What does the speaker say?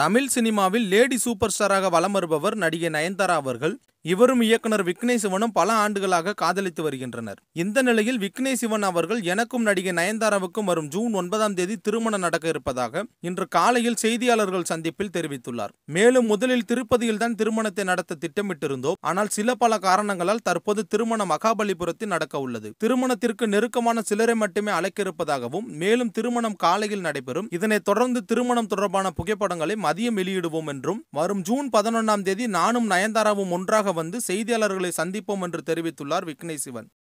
தமிழ் சினிமாவில் lady super ஸ்டாராக வலம் வருபவர் நடிகை நயன்தாரா அவர்கள் இவரும் இயக்குனர் விக்னேஷ் சிவனும் பல ஆண்டுகளாக காதலித்து வருகின்றனர் இந்த நிலையில் விக்னேஷ் சிவன் அவர்கள் எனக்கும் நடிகை நயன்தாராவுக்கும் வரும் ஜூன் ஒன்பதாம் தேதி திருமணம் நடக்க இருப்பதாக இன்று காலையில் செய்தியாளர்கள் சந்திப்பில் தெரிவித்துள்ளார் மேலும் முதலில் திருப்பதியில் தான் திருமணத்தை நடத்த திட்டமிட்டிருந்தோம் ஆனால் சில பல காரணங்களால் தற்போது திருமணம் மகாபலிபுரத்தில் நடக்க உள்ளது திருமணத்திற்கு நெருக்கமான சிலரை மட்டுமே அழைக்க இருப்பதாகவும் மேலும் திருமணம் காலையில் நடைபெறும் இதனைத் தொடர்ந்து திருமணம் தொடர்பான புகைப்படங்களை மதியம் வெளியிடுவோம் என்றும் வரும் ஜூன் பதினொன்றாம் தேதி நானும் நயன்தாராவும் ஒன்றாக வந்து செய்தியாளர்களை சந்திப்போம் என்று தெரிவித்துள்ளார் விக்னேஷ் சிவன்